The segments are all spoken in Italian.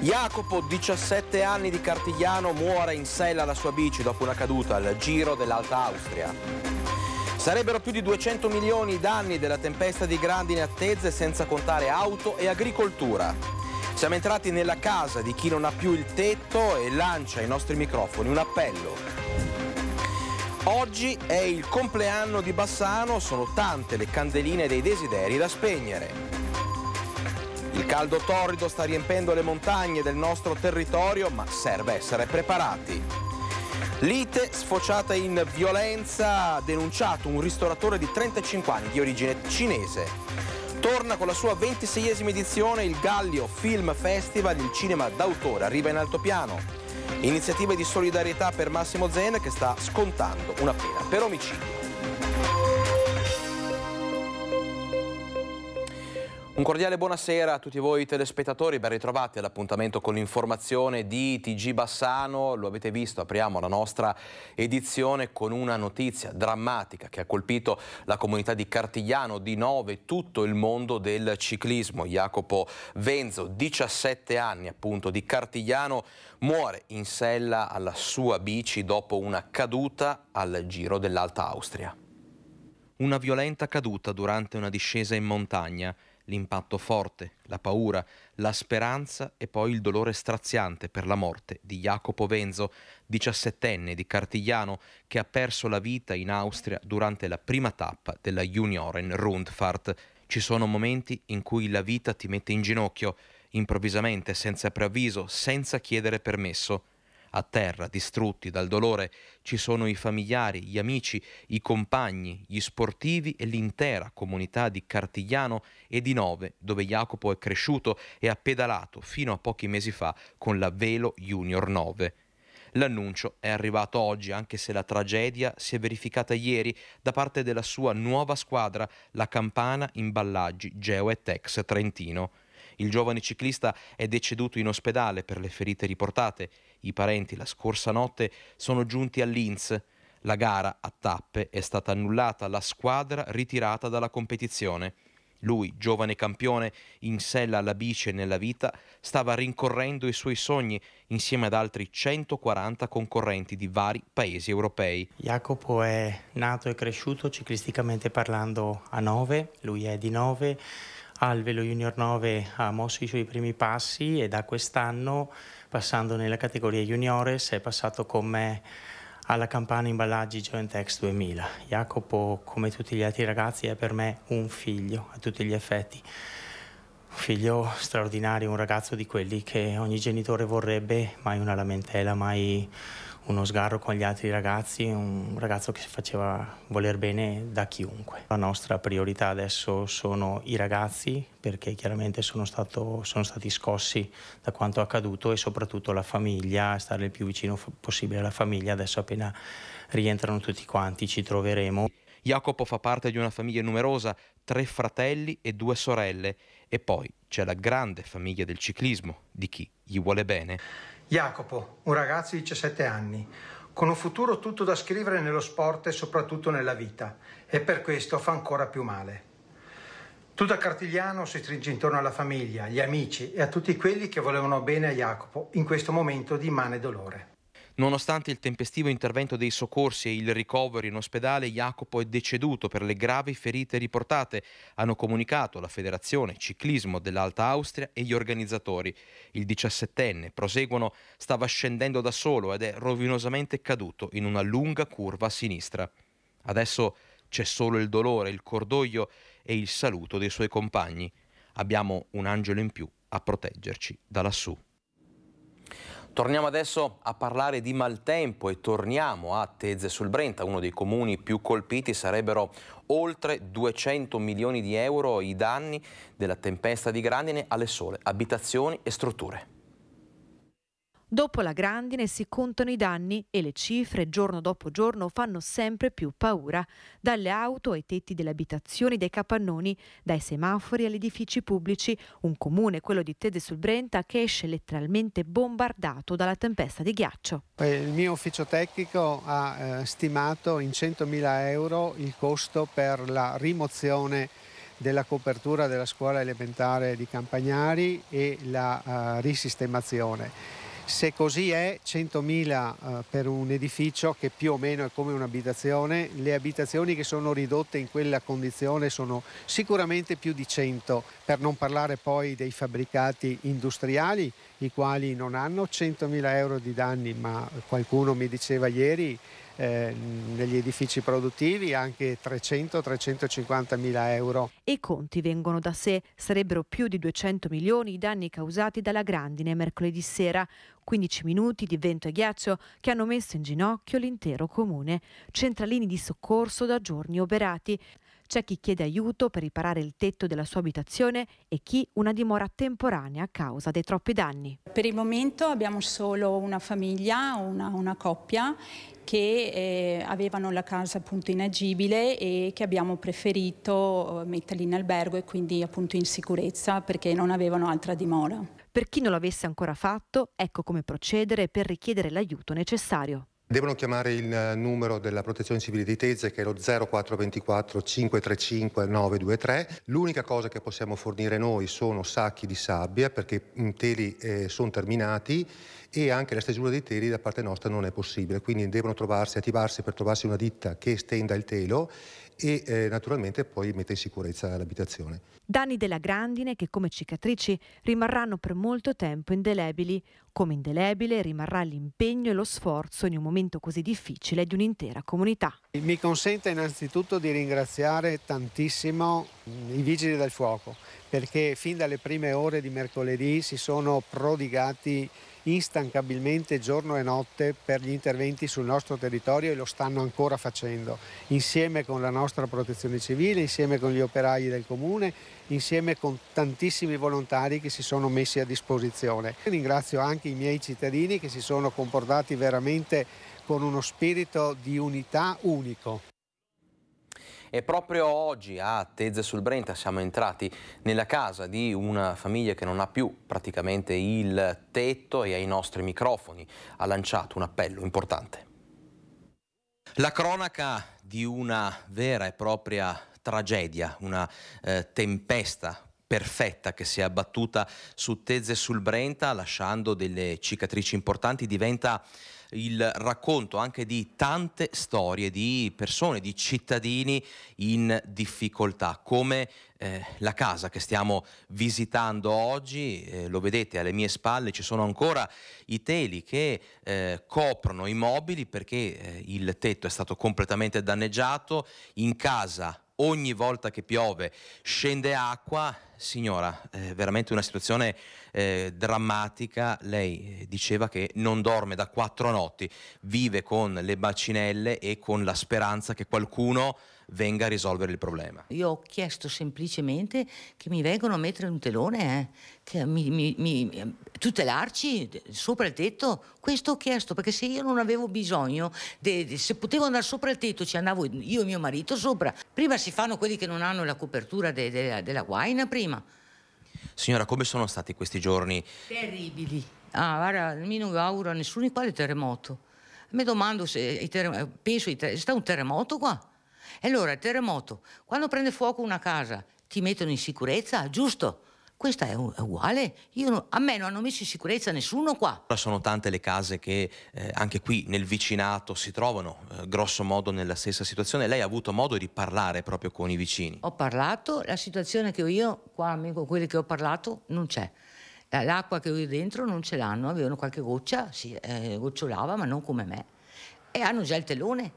Jacopo, 17 anni di Cartigliano, muore in sella alla sua bici dopo una caduta al Giro dell'Alta Austria. Sarebbero più di 200 milioni i danni della tempesta di grandine attese senza contare auto e agricoltura. Siamo entrati nella casa di chi non ha più il tetto e lancia ai nostri microfoni un appello. Oggi è il compleanno di Bassano, sono tante le candeline dei desideri da spegnere. Il caldo torrido sta riempendo le montagne del nostro territorio, ma serve essere preparati. Lite sfociata in violenza ha denunciato un ristoratore di 35 anni di origine cinese. Torna con la sua 26esima edizione il Gallio Film Festival, il cinema d'autore arriva in altopiano. Iniziativa di solidarietà per Massimo Zen che sta scontando una pena per omicidio. Un cordiale buonasera a tutti voi telespettatori, ben ritrovati all'appuntamento con l'informazione di TG Bassano. Lo avete visto, apriamo la nostra edizione con una notizia drammatica che ha colpito la comunità di Cartigliano, di Nove, tutto il mondo del ciclismo. Jacopo Venzo, 17 anni appunto di Cartigliano, muore in sella alla sua bici dopo una caduta al Giro dell'Alta Austria. Una violenta caduta durante una discesa in montagna l'impatto forte, la paura, la speranza e poi il dolore straziante per la morte di Jacopo Venzo, 17enne di Cartigliano, che ha perso la vita in Austria durante la prima tappa della Junioren Rundfahrt. Ci sono momenti in cui la vita ti mette in ginocchio, improvvisamente, senza preavviso, senza chiedere permesso a terra, distrutti dal dolore. Ci sono i familiari, gli amici, i compagni, gli sportivi e l'intera comunità di Cartigliano e di Nove, dove Jacopo è cresciuto e ha pedalato fino a pochi mesi fa con la Velo Junior 9. L'annuncio è arrivato oggi, anche se la tragedia si è verificata ieri da parte della sua nuova squadra, la Campana Imballaggi Geo e Tex Trentino. Il giovane ciclista è deceduto in ospedale per le ferite riportate. I parenti la scorsa notte sono giunti all'Inz. La gara a tappe è stata annullata, la squadra ritirata dalla competizione. Lui, giovane campione, in sella alla bice nella vita, stava rincorrendo i suoi sogni insieme ad altri 140 concorrenti di vari paesi europei. Jacopo è nato e cresciuto ciclisticamente parlando a 9, lui è di 9, Alvelo Junior 9 ha mosso i suoi primi passi e da quest'anno, passando nella categoria juniores, è passato con me alla Campana Imballaggi Joint X 2000. Jacopo, come tutti gli altri ragazzi, è per me un figlio a tutti gli effetti. Un figlio straordinario, un ragazzo di quelli che ogni genitore vorrebbe, mai una lamentela, mai uno sgarro con gli altri ragazzi, un ragazzo che si faceva voler bene da chiunque. La nostra priorità adesso sono i ragazzi perché chiaramente sono, stato, sono stati scossi da quanto accaduto e soprattutto la famiglia, stare il più vicino possibile alla famiglia. Adesso appena rientrano tutti quanti ci troveremo. Jacopo fa parte di una famiglia numerosa, tre fratelli e due sorelle e poi c'è la grande famiglia del ciclismo, di chi gli vuole bene. Jacopo, un ragazzo di 17 anni, con un futuro tutto da scrivere nello sport e soprattutto nella vita, e per questo fa ancora più male. Tu da Cartigliano si stringe intorno alla famiglia, agli amici e a tutti quelli che volevano bene a Jacopo in questo momento di immane dolore. Nonostante il tempestivo intervento dei soccorsi e il ricovero in ospedale, Jacopo è deceduto per le gravi ferite riportate, hanno comunicato la Federazione Ciclismo dell'Alta Austria e gli organizzatori. Il 17enne, proseguono, stava scendendo da solo ed è rovinosamente caduto in una lunga curva a sinistra. Adesso c'è solo il dolore, il cordoglio e il saluto dei suoi compagni. Abbiamo un angelo in più a proteggerci da lassù. Torniamo adesso a parlare di maltempo e torniamo a Tezze sul Brenta, uno dei comuni più colpiti sarebbero oltre 200 milioni di euro i danni della tempesta di grandine alle sole abitazioni e strutture. Dopo la grandine si contano i danni e le cifre giorno dopo giorno fanno sempre più paura, dalle auto ai tetti delle abitazioni, dai capannoni, dai semafori agli edifici pubblici, un comune, quello di Tede sul Brenta, che esce letteralmente bombardato dalla tempesta di ghiaccio. Eh, il mio ufficio tecnico ha eh, stimato in 100.000 euro il costo per la rimozione della copertura della scuola elementare di Campagnari e la eh, risistemazione se così è, 100.000 eh, per un edificio che più o meno è come un'abitazione, le abitazioni che sono ridotte in quella condizione sono sicuramente più di 100, per non parlare poi dei fabbricati industriali, i quali non hanno 100.000 euro di danni, ma qualcuno mi diceva ieri negli eh, edifici produttivi anche 300-350 mila euro. E i conti vengono da sé, sarebbero più di 200 milioni i danni causati dalla grandine mercoledì sera, 15 minuti di vento e ghiaccio che hanno messo in ginocchio l'intero comune, centralini di soccorso da giorni operati, c'è chi chiede aiuto per riparare il tetto della sua abitazione e chi una dimora temporanea a causa dei troppi danni. Per il momento abbiamo solo una famiglia, una, una coppia che eh, avevano la casa appunto inagibile e che abbiamo preferito eh, metterli in albergo e quindi appunto in sicurezza perché non avevano altra dimora. Per chi non l'avesse ancora fatto, ecco come procedere per richiedere l'aiuto necessario. Devono chiamare il eh, numero della protezione civile di Tezze che è lo 0424 535 923. L'unica cosa che possiamo fornire noi sono sacchi di sabbia perché i mm, teli eh, sono terminati e anche la stesura dei teli da parte nostra non è possibile, quindi devono trovarsi, attivarsi per trovarsi una ditta che stenda il telo e eh, naturalmente poi mette in sicurezza l'abitazione. Danni della grandine che come cicatrici rimarranno per molto tempo indelebili, come indelebile rimarrà l'impegno e lo sforzo in un momento così difficile di un'intera comunità. Mi consente innanzitutto di ringraziare tantissimo mm, i Vigili del Fuoco perché fin dalle prime ore di mercoledì si sono prodigati instancabilmente giorno e notte per gli interventi sul nostro territorio e lo stanno ancora facendo, insieme con la nostra protezione civile, insieme con gli operai del comune, insieme con tantissimi volontari che si sono messi a disposizione. Ringrazio anche i miei cittadini che si sono comportati veramente con uno spirito di unità unico. E proprio oggi a Tezze sul Brenta siamo entrati nella casa di una famiglia che non ha più praticamente il tetto e ai nostri microfoni ha lanciato un appello importante. La cronaca di una vera e propria tragedia, una eh, tempesta perfetta che si è abbattuta su Tezze e sul Brenta, lasciando delle cicatrici importanti, diventa il racconto anche di tante storie di persone, di cittadini in difficoltà, come eh, la casa che stiamo visitando oggi, eh, lo vedete alle mie spalle ci sono ancora i teli che eh, coprono i mobili perché eh, il tetto è stato completamente danneggiato, in casa ogni volta che piove scende acqua, signora, eh, veramente una situazione eh, drammatica, lei eh, diceva che non dorme da quattro notti, vive con le bacinelle e con la speranza che qualcuno venga a risolvere il problema. Io ho chiesto semplicemente che mi vengano a mettere un telone, eh, che mi, mi, mi, tutelarci sopra il tetto, questo ho chiesto perché se io non avevo bisogno, de, de, se potevo andare sopra il tetto ci andavo io e mio marito sopra. Prima si fanno quelli che non hanno la copertura de, de, della guaina prima. Signora, come sono stati questi giorni? Terribili. Ah, guarda, io non auguro a nessuno di quale terremoto. Mi domando se terrem- penso, c'è stato un terremoto qua. E allora, il terremoto, quando prende fuoco una casa, ti mettono in sicurezza, giusto? Questa è, uguale, Io, a me non hanno messo in sicurezza nessuno qua. Sono tante le case che eh, anche qui nel vicinato si trovano eh, grosso modo nella stessa situazione. Lei ha avuto modo di parlare proprio con i vicini? Ho parlato, la situazione che ho io, qua con quelli che ho parlato, non c'è. L'acqua che ho io dentro non ce l'hanno, avevano qualche goccia, si eh, gocciolava, ma non come me. E hanno già il telone,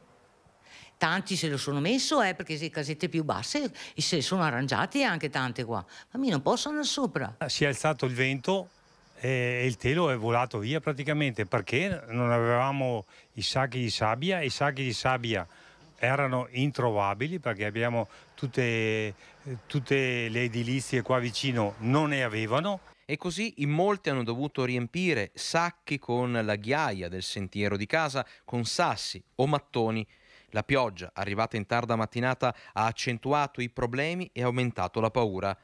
tanti se lo sono messo eh, perché le casette più basse se sono arrangiate anche tante qua, ma mi non posso andare sopra. Ah, si è alzato il vento e il telo è volato via praticamente perché non avevamo i sacchi di sabbia, i sacchi di sabbia erano introvabili perché abbiamo tutte, tutte le edilizie qua vicino non ne avevano. E così in molti hanno dovuto riempire sacchi con la ghiaia del sentiero di casa, con sassi o mattoni la pioggia, arrivata in tarda mattinata, ha accentuato i problemi e aumentato la paura.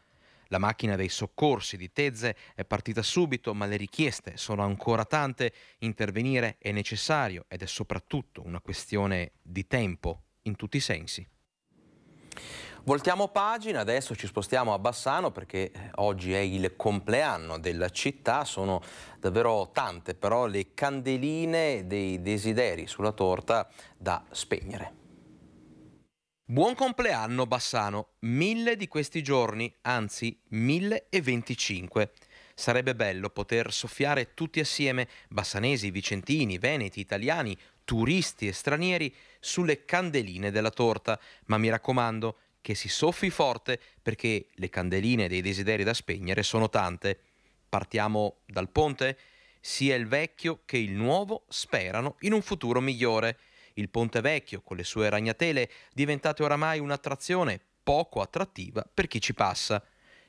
La macchina dei soccorsi di Tezze è partita subito, ma le richieste sono ancora tante. Intervenire è necessario ed è soprattutto una questione di tempo in tutti i sensi. Voltiamo pagina, adesso ci spostiamo a Bassano perché eh, oggi è il compleanno della città, sono davvero tante però le candeline dei desideri sulla torta da spegnere. Buon compleanno Bassano, mille di questi giorni, anzi 1025. Sarebbe bello poter soffiare tutti assieme, bassanesi, vicentini, veneti, italiani, turisti e stranieri, sulle candeline della torta, ma mi raccomando, che si soffi forte perché le candeline dei desideri da spegnere sono tante. Partiamo dal ponte? Sia il vecchio che il nuovo sperano in un futuro migliore. Il ponte vecchio, con le sue ragnatele, diventate oramai un'attrazione poco attrattiva per chi ci passa.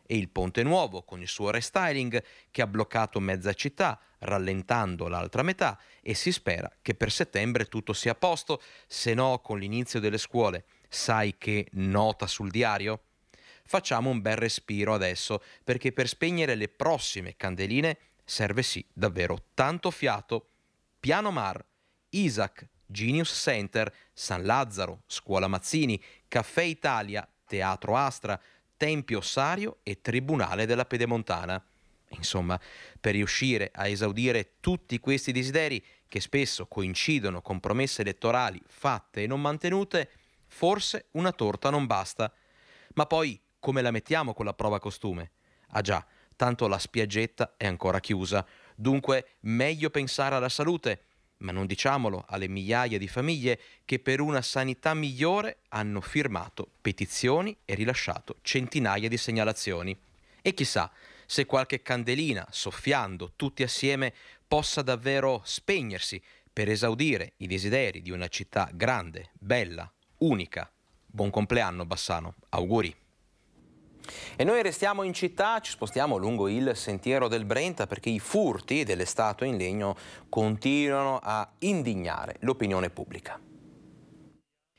E il ponte nuovo, con il suo restyling, che ha bloccato mezza città, rallentando l'altra metà, e si spera che per settembre tutto sia a posto, se no con l'inizio delle scuole sai che nota sul diario? Facciamo un bel respiro adesso, perché per spegnere le prossime candeline serve sì davvero tanto fiato. Piano Mar, Isaac, Genius Center, San Lazzaro, Scuola Mazzini, Caffè Italia, Teatro Astra, Tempio Sario e Tribunale della Pedemontana. Insomma, per riuscire a esaudire tutti questi desideri, che spesso coincidono con promesse elettorali fatte e non mantenute, Forse una torta non basta. Ma poi come la mettiamo con la prova costume? Ah già, tanto la spiaggetta è ancora chiusa. Dunque, meglio pensare alla salute, ma non diciamolo alle migliaia di famiglie che per una sanità migliore hanno firmato petizioni e rilasciato centinaia di segnalazioni. E chissà se qualche candelina, soffiando tutti assieme, possa davvero spegnersi per esaudire i desideri di una città grande, bella, unica. Buon compleanno Bassano, auguri. E noi restiamo in città, ci spostiamo lungo il sentiero del Brenta perché i furti delle statue in legno continuano a indignare l'opinione pubblica.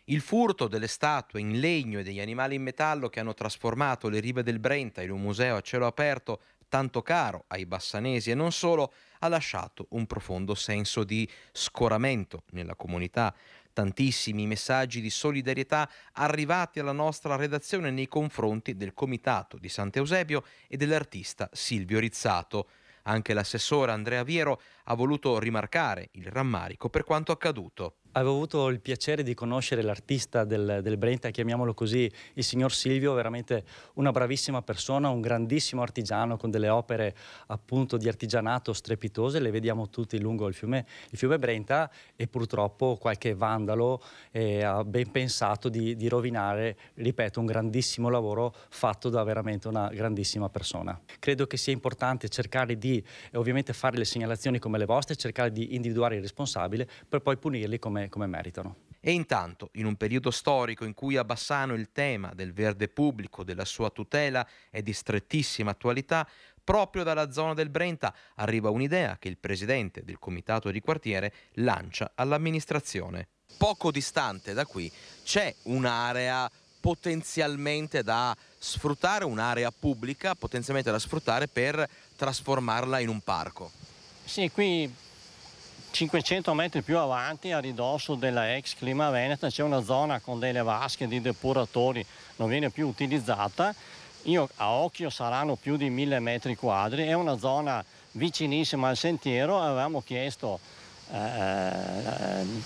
Il furto delle statue in legno e degli animali in metallo che hanno trasformato le rive del Brenta in un museo a cielo aperto tanto caro ai bassanesi e non solo, ha lasciato un profondo senso di scoramento nella comunità tantissimi messaggi di solidarietà arrivati alla nostra redazione nei confronti del Comitato di Sant'Eusebio e dell'artista Silvio Rizzato. Anche l'assessore Andrea Viero ha voluto rimarcare il rammarico per quanto accaduto avevo avuto il piacere di conoscere l'artista del, del Brenta, chiamiamolo così, il signor Silvio, veramente una bravissima persona, un grandissimo artigiano con delle opere appunto di artigianato strepitose, le vediamo tutti lungo il fiume, il fiume Brenta e purtroppo qualche vandalo eh, ha ben pensato di, di rovinare, ripeto, un grandissimo lavoro fatto da veramente una grandissima persona. Credo che sia importante cercare di eh, ovviamente fare le segnalazioni come le vostre, cercare di individuare il responsabile per poi punirli come come, meritano. E intanto, in un periodo storico in cui a Bassano il tema del verde pubblico, della sua tutela, è di strettissima attualità, proprio dalla zona del Brenta arriva un'idea che il presidente del comitato di quartiere lancia all'amministrazione. Poco distante da qui c'è un'area potenzialmente da sfruttare, un'area pubblica potenzialmente da sfruttare per trasformarla in un parco. Sì, qui 500 metri più avanti, a ridosso della ex Clima Veneta, c'è una zona con delle vasche di depuratori, non viene più utilizzata. Io a occhio saranno più di 1000 metri quadri, è una zona vicinissima al sentiero, avevamo chiesto eh,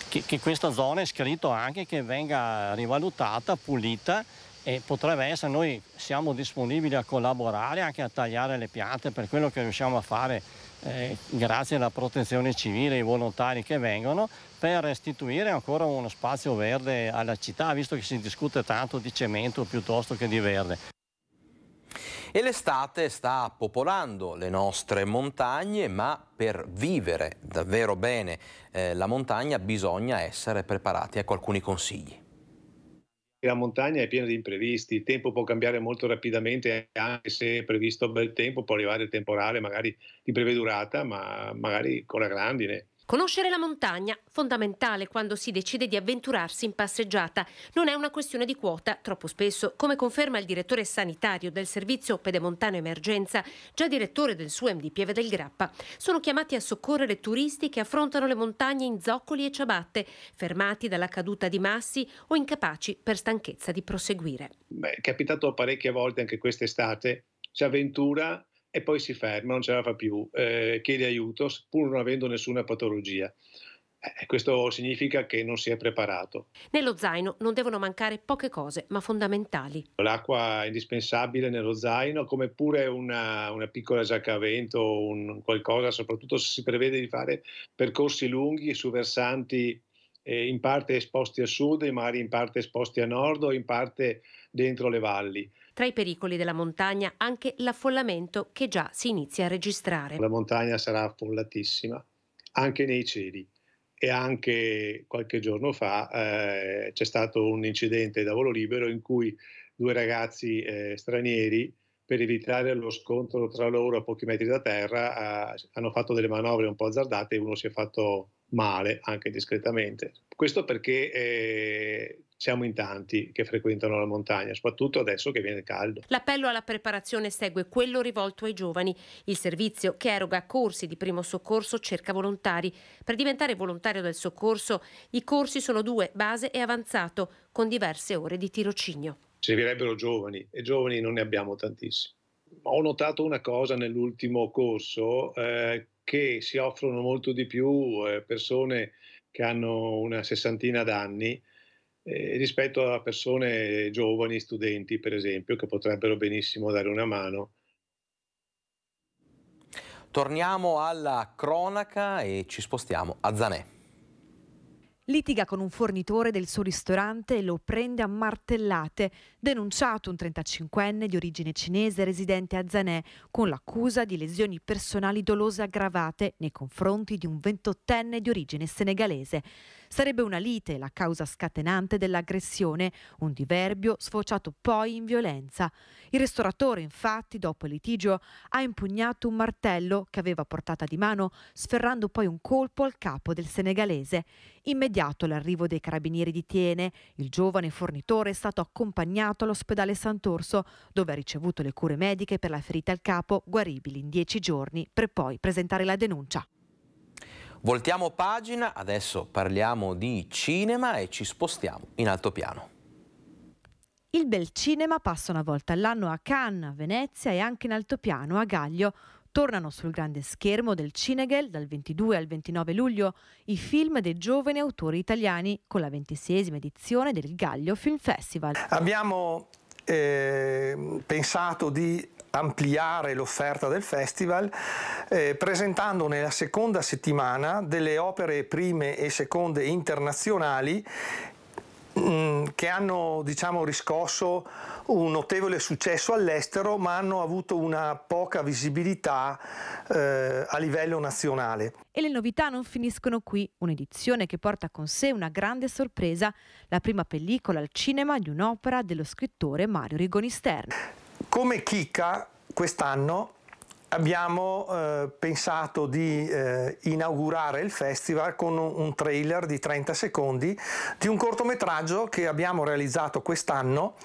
che, che, questa zona è scritto anche che venga rivalutata, pulita e potrebbe essere, noi siamo disponibili a collaborare anche a tagliare le piante per quello che riusciamo a fare eh, grazie alla protezione civile, ai volontari che vengono, per restituire ancora uno spazio verde alla città, visto che si discute tanto di cemento piuttosto che di verde. E l'estate sta popolando le nostre montagne, ma per vivere davvero bene eh, la montagna bisogna essere preparati. Ecco alcuni consigli la montagna è piena di imprevisti, il tempo può cambiare molto rapidamente, anche se è previsto bel tempo, può arrivare il temporale magari di breve durata, ma magari con la grandine. Conoscere la montagna, fondamentale quando si decide di avventurarsi in passeggiata, non è una questione di quota, troppo spesso, come conferma il direttore sanitario del servizio Pedemontano Emergenza, già direttore del suo MD Pieve del Grappa. Sono chiamati a soccorrere turisti che affrontano le montagne in zoccoli e ciabatte, fermati dalla caduta di massi o incapaci per stanchezza di proseguire. Beh, è capitato parecchie volte anche quest'estate, si avventura e poi si ferma, non ce la fa più, eh, chiede aiuto pur non avendo nessuna patologia. Eh, questo significa che non si è preparato. Nello zaino non devono mancare poche cose, ma fondamentali. L'acqua è indispensabile nello zaino, come pure una, una piccola giacca a vento, un qualcosa, soprattutto se si prevede di fare percorsi lunghi su versanti eh, in parte esposti a sud, mari in parte esposti a nord o in parte dentro le valli. Tra i pericoli della montagna anche l'affollamento che già si inizia a registrare. La montagna sarà affollatissima anche nei cieli e anche qualche giorno fa eh, c'è stato un incidente da volo libero in cui due ragazzi eh, stranieri per evitare lo scontro tra loro a pochi metri da terra eh, hanno fatto delle manovre un po' azzardate e uno si è fatto male, anche discretamente. Questo perché eh, siamo in tanti che frequentano la montagna, soprattutto adesso che viene caldo. L'appello alla preparazione segue quello rivolto ai giovani. Il servizio che eroga corsi di primo soccorso cerca volontari. Per diventare volontario del soccorso i corsi sono due, base e avanzato, con diverse ore di tirocinio. Servirebbero giovani e giovani non ne abbiamo tantissimi. Ho notato una cosa nell'ultimo corso eh, che si offrono molto di più eh, persone che hanno una sessantina d'anni eh, rispetto a persone giovani, studenti per esempio, che potrebbero benissimo dare una mano. Torniamo alla cronaca e ci spostiamo a Zanè litiga con un fornitore del suo ristorante e lo prende a martellate, denunciato un 35enne di origine cinese residente a Zanè con l'accusa di lesioni personali dolose aggravate nei confronti di un 28enne di origine senegalese. Sarebbe una lite la causa scatenante dell'aggressione, un diverbio sfociato poi in violenza. Il ristoratore, infatti, dopo il litigio, ha impugnato un martello che aveva portata di mano, sferrando poi un colpo al capo del senegalese. Immediato l'arrivo dei carabinieri di Tiene, il giovane fornitore è stato accompagnato all'ospedale Sant'Orso, dove ha ricevuto le cure mediche per la ferita al capo, guaribili in dieci giorni, per poi presentare la denuncia. Voltiamo pagina, adesso parliamo di cinema e ci spostiamo in alto piano. Il bel cinema passa una volta all'anno a Cannes, a Venezia e anche in altopiano a Gaglio. Tornano sul grande schermo del Cinegel dal 22 al 29 luglio i film dei giovani autori italiani con la ventisesima edizione del Gaglio Film Festival. Abbiamo eh, pensato di ampliare l'offerta del festival eh, presentando nella seconda settimana delle opere prime e seconde internazionali Mm, che hanno diciamo, riscosso un notevole successo all'estero ma hanno avuto una poca visibilità eh, a livello nazionale. E le novità non finiscono qui, un'edizione che porta con sé una grande sorpresa, la prima pellicola al cinema di un'opera dello scrittore Mario Rigoni Stern. Come chicca quest'anno abbiamo eh, pensato di eh, inaugurare il festival con un trailer di 30 secondi di un cortometraggio che abbiamo realizzato quest'anno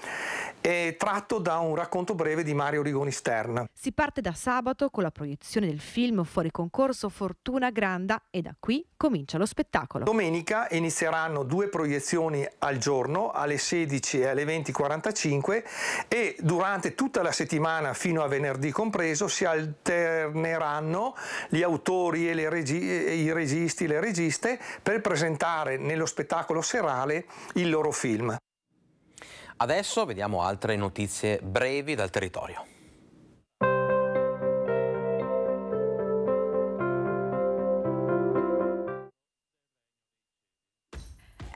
e eh, tratto da un racconto breve di Mario Rigoni Stern. Si parte da sabato con la proiezione del film fuori concorso Fortuna Granda e da qui comincia lo spettacolo. Domenica inizieranno due proiezioni al giorno alle 16 e alle 20.45 e durante tutta la settimana fino a venerdì compreso si ha il alterneranno gli autori e, regi e i registi, e le registe, per presentare nello spettacolo serale il loro film. Adesso vediamo altre notizie brevi dal territorio.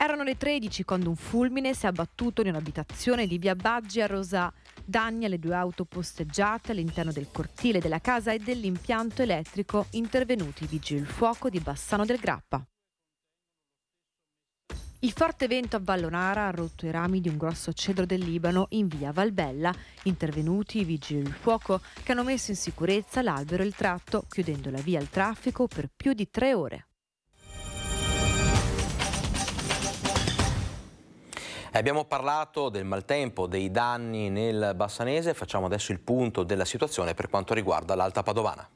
Erano le 13 quando un fulmine si è abbattuto in un'abitazione di via Baggi a Rosà. Danni alle due auto posteggiate all'interno del cortile della casa e dell'impianto elettrico intervenuti i vigili del fuoco di Bassano del Grappa. Il forte vento a Vallonara ha rotto i rami di un grosso cedro del Libano in via Valbella, intervenuti i vigili del fuoco che hanno messo in sicurezza l'albero e il tratto, chiudendo la via al traffico per più di tre ore. Eh, abbiamo parlato del maltempo, dei danni nel Bassanese, facciamo adesso il punto della situazione per quanto riguarda l'Alta Padovana.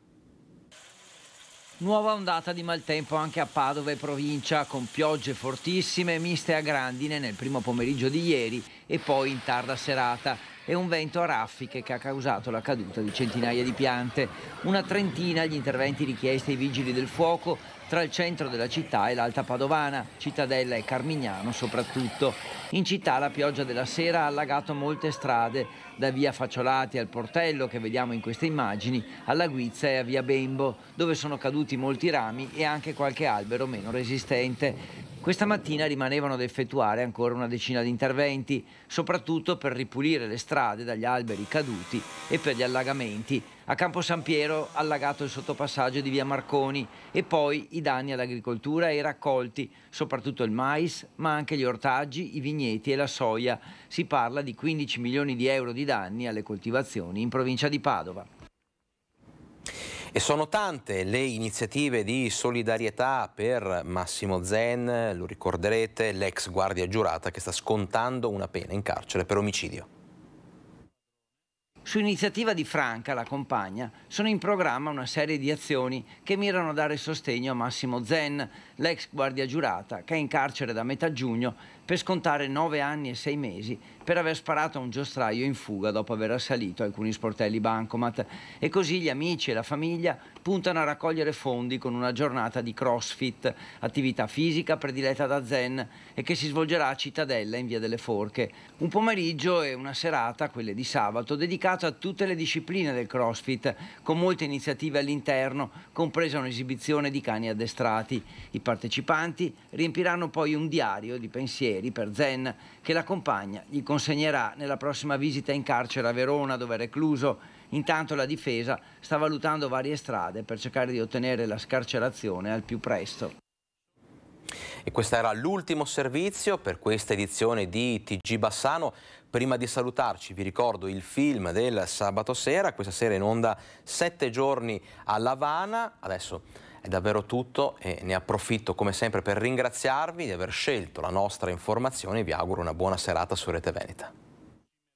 Nuova ondata di maltempo anche a Padova e provincia, con piogge fortissime miste a grandine nel primo pomeriggio di ieri e poi in tarda serata e un vento a raffiche che ha causato la caduta di centinaia di piante. Una trentina gli interventi richiesti ai vigili del fuoco tra il centro della città e l'Alta Padovana, Cittadella e Carmignano soprattutto. In città la pioggia della sera ha allagato molte strade, da via Facciolati al Portello che vediamo in queste immagini, alla Guizza e a via Bembo, dove sono caduti molti rami e anche qualche albero meno resistente. Questa mattina rimanevano ad effettuare ancora una decina di interventi, soprattutto per ripulire le strade dagli alberi caduti e per gli allagamenti a Campo San Piero allagato il sottopassaggio di via Marconi e poi i danni all'agricoltura e i raccolti, soprattutto il mais, ma anche gli ortaggi, i vigneti e la soia. Si parla di 15 milioni di euro di danni alle coltivazioni in provincia di Padova. E sono tante le iniziative di solidarietà per Massimo Zen, lo ricorderete, l'ex guardia giurata che sta scontando una pena in carcere per omicidio. Su iniziativa di Franca, la compagna, sono in programma una serie di azioni che mirano a dare sostegno a Massimo Zen, l'ex guardia giurata che è in carcere da metà giugno per scontare 9 anni e 6 mesi per aver sparato a un giostraio in fuga dopo aver assalito alcuni sportelli bancomat e così gli amici e la famiglia puntano a raccogliere fondi con una giornata di crossfit, attività fisica prediletta da Zen e che si svolgerà a Cittadella in Via delle Forche. Un pomeriggio e una serata, quelle di sabato, dedicato a tutte le discipline del crossfit, con molte iniziative all'interno, compresa un'esibizione di cani addestrati. I partecipanti riempiranno poi un diario di pensieri Salieri per Zen, che la compagna gli consegnerà nella prossima visita in carcere a Verona, dove è recluso. Intanto la difesa sta valutando varie strade per cercare di ottenere la scarcerazione al più presto. E questo era l'ultimo servizio per questa edizione di TG Bassano. Prima di salutarci vi ricordo il film del sabato sera, questa sera in onda sette giorni a Lavana. Adesso è davvero tutto e ne approfitto come sempre per ringraziarvi di aver scelto la nostra informazione e vi auguro una buona serata su Rete Veneta.